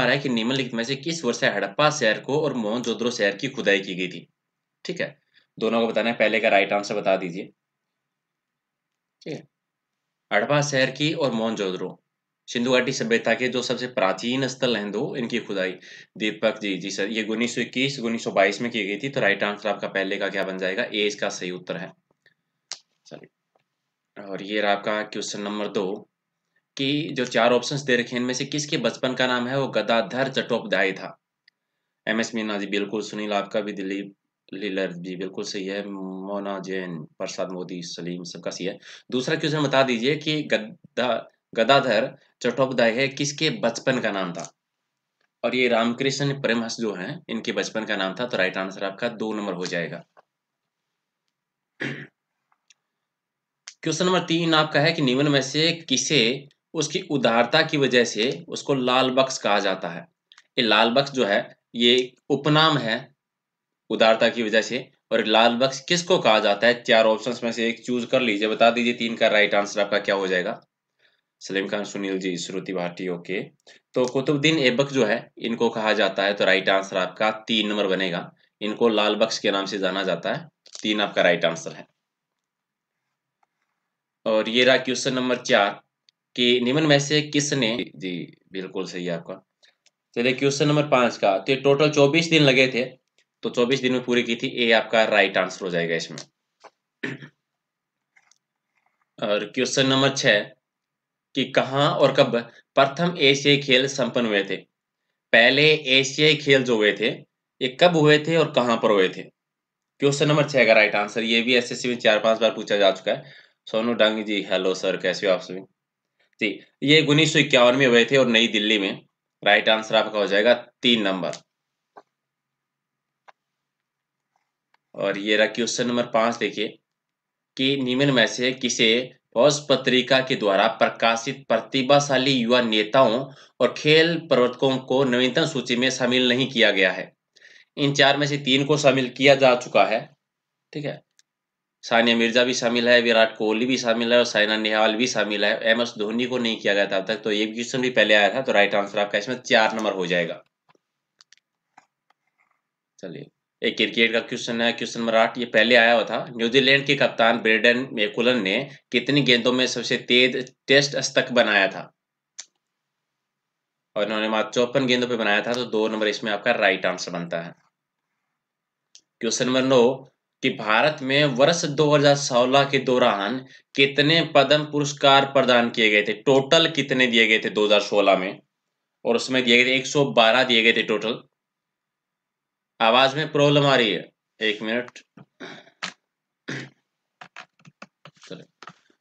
रहा है कि निम्नलिखित में से किस वर्ष हड़प्पा शहर को और मोहनजोदड़ो शहर की खुदाई की गई थी ठीक है दोनों को बताना है पहले का राइट आंसर बता दीजिए ठीक है हड़प्पा शहर की और मोहनजोदड़ो सिंधु घाटी सभ्यता के जो सबसे प्राचीन स्थल हैं दो इनकी खुदाई दीपक जी जी सर ये उन्नीस सौ इक्कीस उन्नीस सौ बाईस में की गई थी तो राइट आंसर आपका पहले का क्या बन जाएगा ए इसका सही उत्तर है चलिए और ये रहा आपका क्वेश्चन नंबर दो कि जो चार ऑप्शंस दे रखे हैं इनमें से किसके बचपन का नाम है वो गदाधर चट्टोपाध्याय था एम एस मीना जी बिल्कुल सुनील आपका भी दिलीप लीलर जी बिल्कुल सही है मोना जैन प्रसाद मोदी सलीम सबका सही है दूसरा क्वेश्चन बता दीजिए कि गदा गदाधर चट्टोपाध्याय है किसके बचपन का नाम था और ये रामकृष्ण परमहंस जो हैं इनके बचपन का नाम था तो राइट आंसर आपका दो नंबर हो जाएगा क्वेश्चन नंबर तीन आपका है कि निम्न में से किसे उसकी उदारता की वजह से उसको लाल बक्स कहा जाता है ये लाल बक्स जो है ये उपनाम है उदारता की वजह से और लाल बक्स किसको कहा जाता है चार ऑप्शंस में से एक चूज कर लीजिए बता दीजिए तीन का राइट आंसर आपका क्या हो जाएगा सलीम खान सुनील जी श्रुति भाटी ओके तो कुतुबुद्दीन ऐबक जो है इनको कहा जाता है तो राइट आंसर आपका तीन नंबर बनेगा इनको लाल बक्स के नाम से जाना जाता है तीन आपका राइट आंसर है और ये रहा क्वेश्चन नंबर चार कि निम्न में से किसने जी बिल्कुल सही है आपका चलिए तो क्वेश्चन नंबर पांच का तो टोटल चौबीस दिन लगे थे तो चौबीस दिन में पूरी की थी ए आपका राइट आंसर हो जाएगा इसमें और क्वेश्चन नंबर छह कि कहा और कब प्रथम एशियाई खेल संपन्न हुए थे पहले एशियाई खेल जो हुए थे ये कब हुए थे और कहां पर हुए थे क्वेश्चन नंबर छह का राइट आंसर ये भी एसएससी में चार पांच बार पूछा जा चुका है सोनू डांगी जी हेलो सर कैसे हो आप सभी सी ये उन्नीस सौ इक्यावन में हुए थे और नई दिल्ली में राइट आंसर आपका हो जाएगा तीन नंबर और ये रहा क्वेश्चन नंबर पांच देखिए कि निम्न में से किसे पौष पत्रिका के द्वारा प्रकाशित प्रतिभाशाली युवा नेताओं और खेल प्रवर्तकों को नवीनतम सूची में शामिल नहीं किया गया है इन चार में से तीन को शामिल किया जा चुका है ठीक है सानिया मिर्जा भी शामिल है विराट कोहली भी शामिल है और साइना नेहवाल भी शामिल है एम एस धोनी को नहीं किया गया था अब तक तो ये क्वेश्चन भी पहले आया था तो राइट आंसर आपका इसमें चार नंबर हो जाएगा चलिए एक क्रिकेट का क्वेश्चन है क्वेश्चन नंबर आठ ये पहले आया हुआ था न्यूजीलैंड के कप्तान ब्रेडन मेकुलन ने कितनी गेंदों में सबसे तेज टेस्ट शतक बनाया था और इन्होंने मात्र चौपन गेंदों पे बनाया था तो दो नंबर इसमें आपका राइट आंसर बनता है क्वेश्चन नंबर नौ कि भारत में वर्ष 2016 के दौरान कितने पद्म पुरस्कार प्रदान किए गए थे टोटल कितने दिए गए थे 2016 में और उसमें दिए गए थे 112 दिए गए थे टोटल आवाज में प्रॉब्लम आ रही है एक मिनट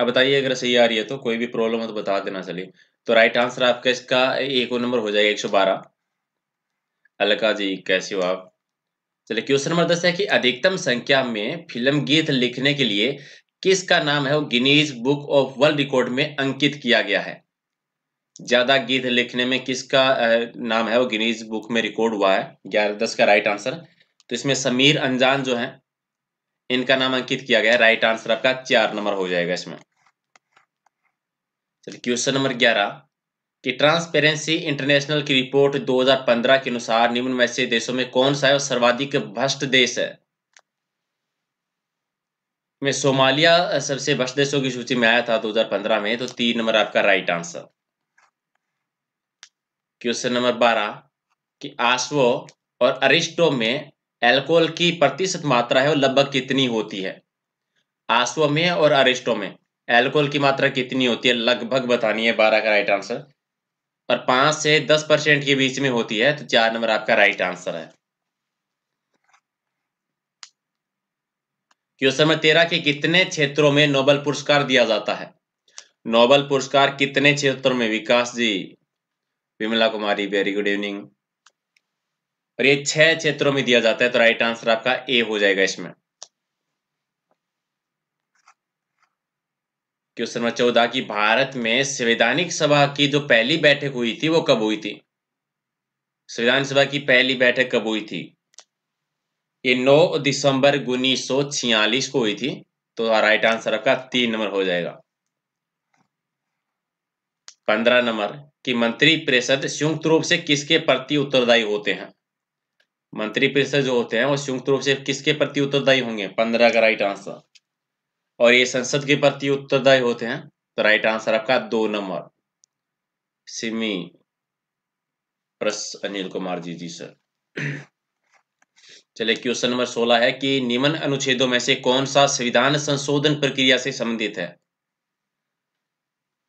अब बताइए अगर सही आ रही है तो कोई भी प्रॉब्लम हो तो बता देना चलिए तो राइट आंसर आपका इसका एक नंबर हो जाएगा 112 अलका जी कैसे हो आप चलिए तो क्वेश्चन नंबर दस है कि अधिकतम संख्या में फिल्म गीत लिखने के लिए किसका नाम है वो Guinness book of world record में अंकित किया गया है ज्यादा गीत लिखने में किसका नाम है वो गिनीज बुक में रिकॉर्ड हुआ है ग्यारह दस का राइट आंसर तो इसमें समीर अंजान जो है इनका नाम अंकित किया गया है राइट आंसर आपका चार नंबर हो जाएगा इसमें चलिए क्वेश्चन नंबर ग्यारह कि ट्रांसपेरेंसी इंटरनेशनल की रिपोर्ट 2015 के अनुसार निम्न में से देशों में कौन सा है सर्वाधिक भ्रष्ट देश है में सोमालिया सबसे भ्रष्ट देशों की सूची में आया था 2015 में तो तीन नंबर आपका राइट आंसर क्वेश्चन नंबर बारह कि आश्वो और अरिस्टो में एल्कोहल की प्रतिशत मात्रा है वो लगभग कितनी होती है आश्वो में और अरिस्टो में एल्कोहल की मात्रा कितनी होती है लगभग बतानी है बारह का राइट आंसर और पांच से दस परसेंट के बीच में होती है तो चार नंबर आपका राइट आंसर है क्वेश्चन नंबर तेरह के कितने क्षेत्रों में नोबल पुरस्कार दिया जाता है नोबल पुरस्कार कितने क्षेत्रों में Vikas ji Vimla Kumari very good evening और ये छह क्षेत्रों में दिया जाता है तो राइट आंसर आपका ए हो जाएगा इसमें क्वेश्चन नंबर चौदह की भारत में संवैधानिक सभा की जो पहली बैठक हुई थी वो कब हुई थी संविधान सभा की पहली बैठक कब हुई थी ये 9 दिसंबर उन्नीस को हुई थी तो राइट आंसर आपका तीन नंबर हो जाएगा पंद्रह नंबर कि मंत्री परिषद संयुक्त रूप से किसके प्रति उत्तरदायी होते हैं मंत्री परिषद जो होते हैं वो संयुक्त रूप से किसके प्रति उत्तरदायी होंगे पंद्रह का राइट आंसर और ये संसद के प्रति उत्तरदायी होते हैं तो राइट आंसर आपका दो नंबर सिमी प्रस अनिल कुमार जी जी सर चलिए क्वेश्चन नंबर सोलह है कि निम्न अनुच्छेदों में से कौन सा संविधान संशोधन प्रक्रिया से संबंधित है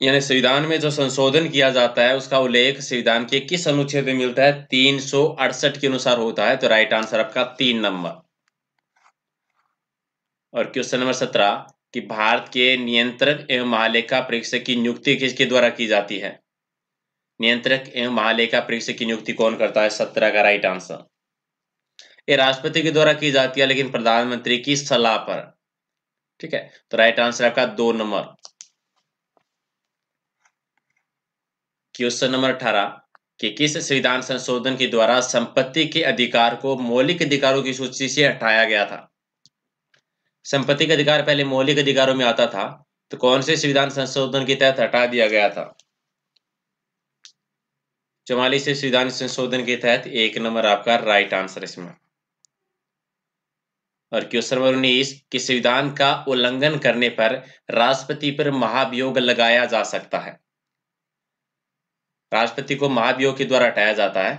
यानी संविधान में जो संशोधन किया जाता है उसका उल्लेख संविधान के किस अनुच्छेद में मिलता है तीन के अनुसार होता है तो राइट आंसर आपका तीन नंबर और क्वेश्चन नंबर सत्रह कि भारत के नियंत्रक एवं महालेखा परीक्षक की नियुक्ति किसके द्वारा की जाती है नियंत्रक एवं महालेखा परीक्षक की नियुक्ति कौन करता है सत्रह का राइट आंसर ये राष्ट्रपति के द्वारा की जाती है लेकिन प्रधानमंत्री की सलाह पर ठीक है तो राइट आंसर आपका दो नंबर क्वेश्चन नंबर अठारह कि किस संविधान संशोधन के द्वारा संपत्ति के अधिकार को मौलिक अधिकारों की सूची से हटाया गया था संपत्ति का अधिकार पहले मौलिक अधिकारों में आता था तो कौन से संविधान संशोधन के तहत हटा दिया गया था चौवालीसवें संविधान संशोधन के तहत एक नंबर आपका राइट आंसर इसमें और क्वेश्चन नंबर उन्नीस कि संविधान का उल्लंघन करने पर राष्ट्रपति पर महाभियोग लगाया जा सकता है राष्ट्रपति को महाभियोग के द्वारा हटाया जाता है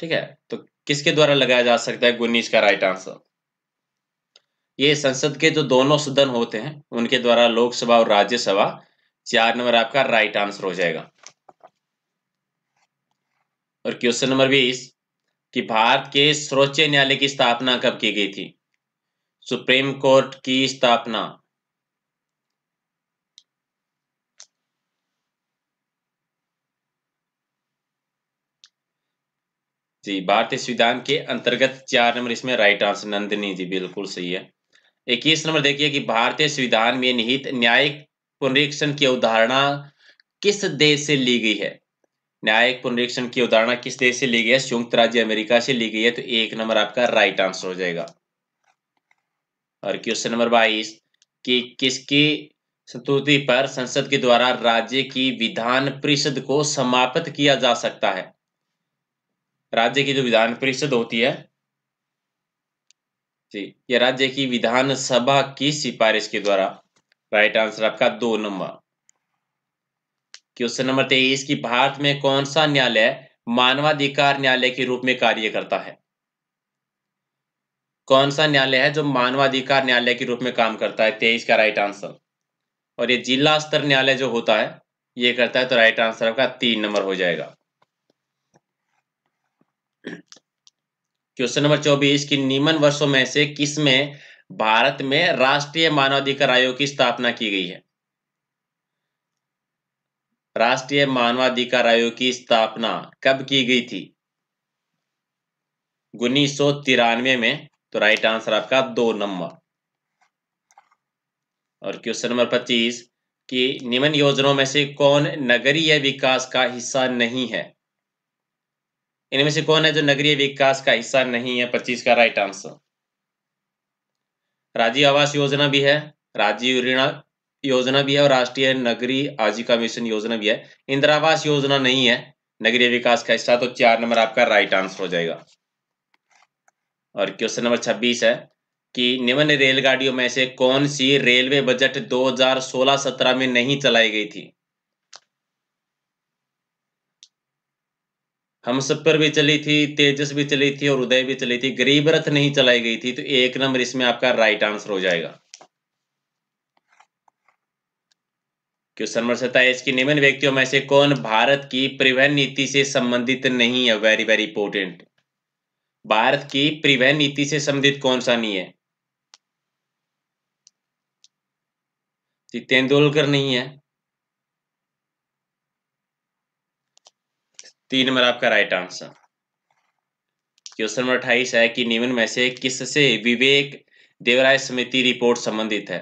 ठीक है तो किसके द्वारा लगाया जा सकता है उन्नीस का राइट आंसर ये संसद के जो दोनों सदन होते हैं उनके द्वारा लोकसभा और राज्यसभा चार नंबर आपका राइट आंसर हो जाएगा और क्वेश्चन नंबर बीस कि भारत के सर्वोच्च न्यायालय की स्थापना कब की गई थी सुप्रीम कोर्ट की स्थापना जी भारतीय संविधान के अंतर्गत चार नंबर इसमें राइट आंसर नंदिनी जी बिल्कुल सही है इक्कीस नंबर देखिए कि भारतीय संविधान में निहित न्यायिक पुनरीक्षण की अवधारणा किस देश से ली गई है न्यायिक पुनरीक्षण की अवधारणा किस देश से ली गई है संयुक्त राज्य अमेरिका से ली गई है तो एक नंबर आपका राइट आंसर हो जाएगा और क्वेश्चन नंबर बाईस कि किसकी स्तुति पर संसद के द्वारा राज्य की विधान परिषद को समाप्त किया जा सकता है राज्य की जो विधान परिषद होती है जी ये राज्य की विधानसभा की सिफारिश के द्वारा राइट आंसर आपका दो नंबर क्वेश्चन नंबर तेईस की भारत में कौन सा न्यायालय मानवाधिकार न्यायालय के रूप में कार्य करता है कौन सा न्यायालय है जो मानवाधिकार न्यायालय के रूप में काम करता है तेईस का राइट आंसर और ये जिला स्तर न्यायालय जो होता है ये करता है तो राइट आंसर आपका तीन नंबर हो जाएगा क्वेश्चन नंबर चौबीस की निम्न वर्षों में से किस में भारत में राष्ट्रीय मानवाधिकार आयोग की स्थापना की गई है राष्ट्रीय मानवाधिकार आयोग की स्थापना कब की गई थी उन्नीस में तो राइट आंसर आपका दो नंबर और क्वेश्चन नंबर पच्चीस कि निम्न योजनाओं में से कौन नगरीय विकास का हिस्सा नहीं है इनमें से कौन है जो नगरीय विकास का हिस्सा नहीं है पच्चीस का राइट आंसर राज्य आवास योजना भी है राज्य ऋण योजना भी है और राष्ट्रीय नगरीय आजीविका मिशन योजना भी है इंदिरा आवास योजना नहीं है नगरीय विकास का हिस्सा तो चार नंबर आपका राइट आंसर हो जाएगा और क्वेश्चन नंबर छब्बीस है कि निम्न रेलगाड़ियों में से कौन सी रेलवे बजट 2016-17 में नहीं चलाई गई थी हम सब पर भी चली थी तेजस भी चली थी और उदय भी चली थी गरीब रथ नहीं चलाई गई थी तो एक नंबर इसमें आपका राइट आंसर हो जाएगा क्वेश्चन नंबर सत्ताईस की निम्न व्यक्तियों में से कौन भारत की परिवहन नीति से संबंधित नहीं है वेरी वेरी इंपोर्टेंट भारत की परिवहन नीति से संबंधित कौन सा नहीं है तेंदुलकर नहीं है तीन नंबर आपका राइट आंसर क्वेश्चन नंबर अट्ठाईस है कि निम्न में से किससे विवेक देवराय समिति रिपोर्ट संबंधित है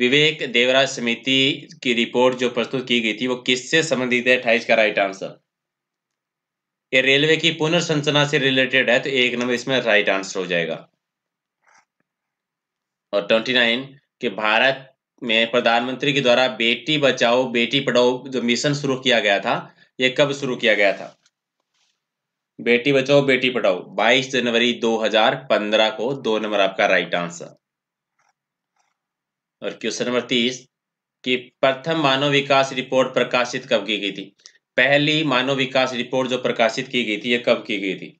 विवेक देवराज समिति की रिपोर्ट जो प्रस्तुत की गई थी वो किससे संबंधित है अट्ठाईस का राइट आंसर ये रेलवे की पुनर्संरचना से रिलेटेड है तो एक नंबर इसमें राइट आंसर हो जाएगा और ट्वेंटी नाइन कि भारत में प्रधानमंत्री के द्वारा बेटी बचाओ बेटी पढ़ाओ जो मिशन शुरू किया गया था ये कब शुरू किया गया था बेटी बचाओ बेटी पढ़ाओ 22 जनवरी 2015 को दो नंबर आपका राइट आंसर और क्वेश्चन नंबर तीस कि प्रथम मानव विकास रिपोर्ट प्रकाशित कब की गई थी पहली मानव विकास रिपोर्ट जो प्रकाशित की गई थी यह कब की गई थी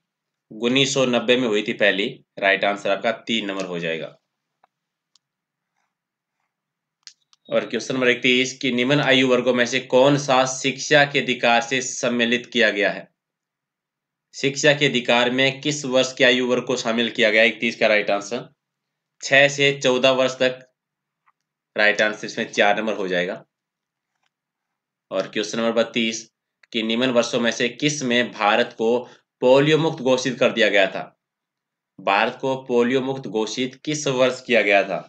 उन्नीस में हुई थी पहली राइट आंसर आपका तीन नंबर हो जाएगा और क्वेश्चन नंबर इकतीस की निम्न आयु वर्गों में से कौन सा शिक्षा के अधिकार से सम्मिलित किया गया है शिक्षा के अधिकार में किस वर्ष के आयु वर्ग को शामिल किया गया इकतीस का राइट आंसर छह से चौदह वर्ष तक राइट आंसर इसमें चार नंबर हो जाएगा और क्वेश्चन नंबर बत्तीस की निम्न वर्षों में से किस में भारत को पोलियो मुक्त घोषित कर दिया गया था भारत को पोलियो मुक्त घोषित किस वर्ष किया गया था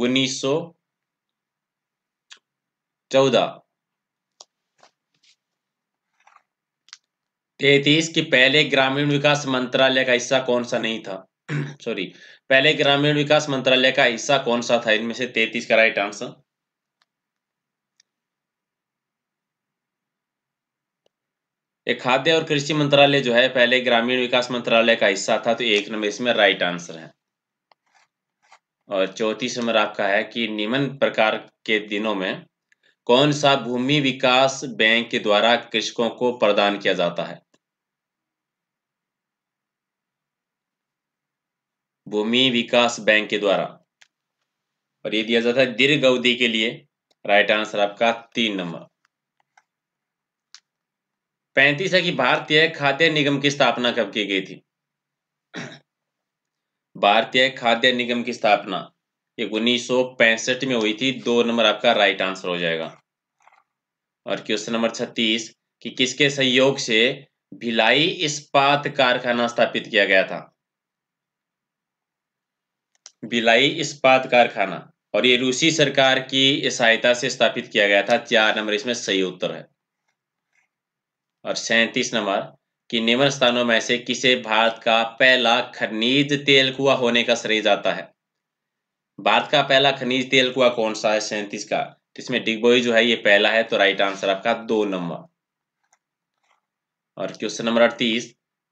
उन्नीस चौदह तैतीस की पहले ग्रामीण विकास मंत्रालय का हिस्सा कौन सा नहीं था सॉरी पहले ग्रामीण विकास मंत्रालय का हिस्सा कौन सा था इनमें से तैतीस का राइट आंसर ये खाद्य और कृषि मंत्रालय जो है पहले ग्रामीण विकास मंत्रालय का हिस्सा था तो एक नंबर इसमें राइट आंसर है और चौतीस नंबर आपका है कि निम्न प्रकार के दिनों में कौन सा भूमि विकास बैंक के द्वारा कृषकों को प्रदान किया जाता है भूमि विकास बैंक के द्वारा और ये दिया जाता है दीर्घ अवधि के लिए राइट आंसर आपका तीन नंबर पैंतीस है कि भारतीय खाद्य निगम की स्थापना कब की गई थी भारतीय खाद्य निगम की स्थापना उन्नीस में हुई थी दो नंबर आपका राइट आंसर हो जाएगा और क्वेश्चन नंबर छत्तीस कि किसके सहयोग से भिलाई इस्पात कारखाना स्थापित किया गया था भिलाई इस्पात कारखाना और ये रूसी सरकार की सहायता से स्थापित किया गया था चार नंबर इसमें सही उत्तर है और सैतीस नंबर कि निम्न स्थानों में से किसे भारत का पहला खनिज तेल कुआ होने का श्रेय जाता है भारत का पहला खनिज तेल कुआ कौन सा है सैंतीस का इसमें डिगबोई जो है ये पहला है तो राइट आंसर आपका दो नंबर और क्वेश्चन नंबर अड़तीस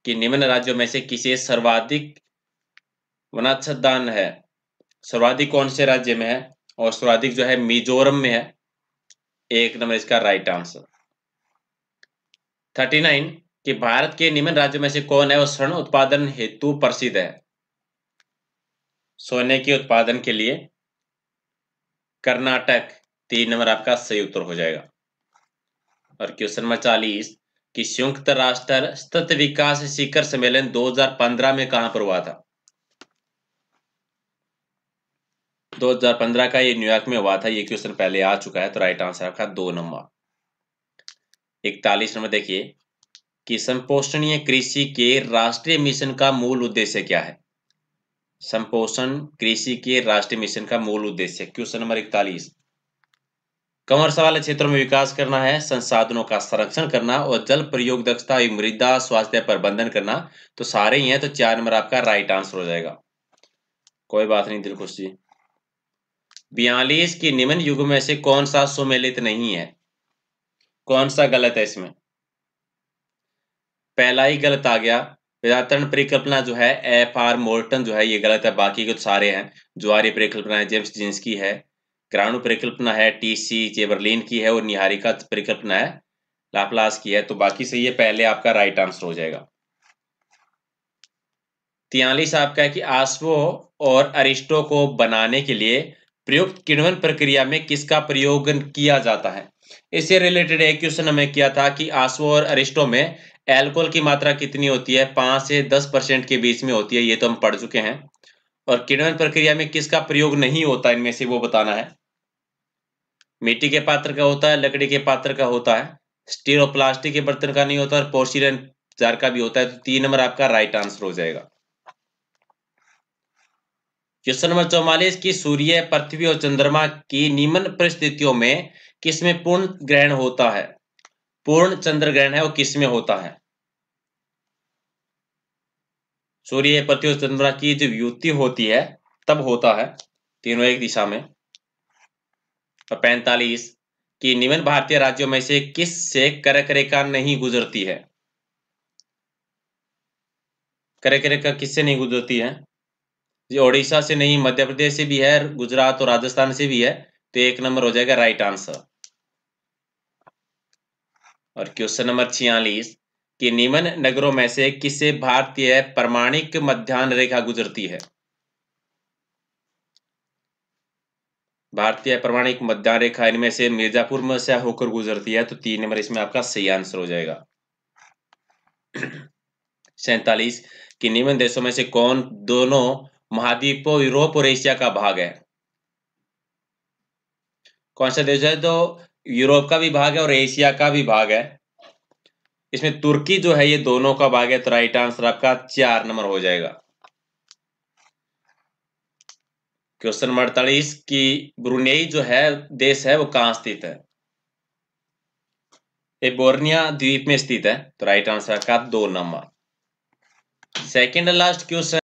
कि निम्न राज्यों में से किसे सर्वाधिक वनाच्छदान है सर्वाधिक कौन से राज्य में है और सर्वाधिक जो है मिजोरम में है एक नंबर इसका राइट आंसर थर्टी नाइन कि भारत के निम्न राज्यों में से कौन है वो स्वर्ण उत्पादन हेतु प्रसिद्ध है सोने के उत्पादन के लिए कर्नाटक तीन नंबर आपका सही उत्तर हो जाएगा और क्वेश्चन नंबर चालीस कि संयुक्त राष्ट्र सतत विकास शिखर सम्मेलन 2015 में कहां पर हुआ था 2015 का ये न्यूयॉर्क में हुआ था ये क्वेश्चन पहले आ चुका है तो राइट आंसर आपका दो नंबर इकतालीस नंबर देखिए कि संपोषणीय कृषि के राष्ट्रीय मिशन का मूल उद्देश्य क्या है संपोषण कृषि के राष्ट्रीय मिशन का मूल उद्देश्य क्वेश्चन नंबर इकतालीस कमर्स वाले क्षेत्रों में विकास करना है संसाधनों का संरक्षण करना और जल प्रयोग दक्षता एवं मृदा स्वास्थ्य प्रबंधन करना तो सारे ही हैं तो चार नंबर आपका राइट आंसर हो जाएगा कोई बात नहीं दिलखुश जी बयालीस के निम्न युग में से कौन सा सुमेलित नहीं है कौन सा गलत है इसमें पहला ही गलत आ गया व्याकरण परिकल्पना जो है एफ आर मोर्टन जो है ये गलत है बाकी कुछ सारे हैं जुआरी परिकल्पना है जेम्स जिन्स की है ग्राणु परिकल्पना है टी सी जेबरलिन की है और निहारिका परिकल्पना है लापलास की है तो बाकी सही है पहले आपका राइट आंसर हो जाएगा तियालीस आपका है कि आसवो और अरिस्टो को बनाने के लिए प्रयुक्त किण्वन प्रक्रिया में किसका प्रयोग किया जाता है इससे रिलेटेड एक क्वेश्चन हमें किया था कि आसवो और अरिस्टो में एल्कोहल की मात्रा कितनी होती है पांच से दस परसेंट के बीच में होती है ये तो हम पढ़ चुके हैं और किण्वन प्रक्रिया में किसका प्रयोग नहीं होता इनमें से वो बताना है मिट्टी के पात्र का होता है लकड़ी के पात्र का होता है स्टील और प्लास्टिक के बर्तन का नहीं होता और पोर्सिलन जार का भी होता है तो तीन नंबर आपका राइट आंसर हो जाएगा क्वेश्चन नंबर चौवालीस की सूर्य पृथ्वी और चंद्रमा की निम्न परिस्थितियों में किसमें पूर्ण ग्रहण होता है पूर्ण चंद्र ग्रहण है वो किस में होता है सूर्य पति चंद्रमा की जो युति होती है तब होता है तीनों एक दिशा में पैंतालीस की निम्न भारतीय राज्यों में से किस से कर्क रेखा नहीं गुजरती है कर्क रेखा किससे नहीं गुजरती है जो ओडिशा से नहीं मध्य प्रदेश से भी है गुजरात और राजस्थान से भी है तो एक नंबर हो जाएगा राइट आंसर और क्वेश्चन नंबर छियालीस कि निम्न नगरों में से किसे भारतीय प्रमाणिक मध्यान्ह रेखा गुजरती है भारतीय प्रमाणिक मध्यान्ह रेखा इनमें से मिर्जापुर में से होकर गुजरती है तो तीन नंबर इसमें आपका सही आंसर हो जाएगा सैतालीस कि निम्न देशों में से कौन दोनों महाद्वीपों यूरोप और एशिया का भाग है कौन सा देश है तो यूरोप का भी भाग है और एशिया का भी भाग है इसमें तुर्की जो है ये दोनों का भाग है तो राइट आंसर आपका चार नंबर हो जाएगा क्वेश्चन नंबर अड़तालीस की ब्रुनेई जो है देश है वो कहां स्थित है ये बोर्निया द्वीप में स्थित है तो राइट आंसर आपका दो नंबर सेकेंड लास्ट क्वेश्चन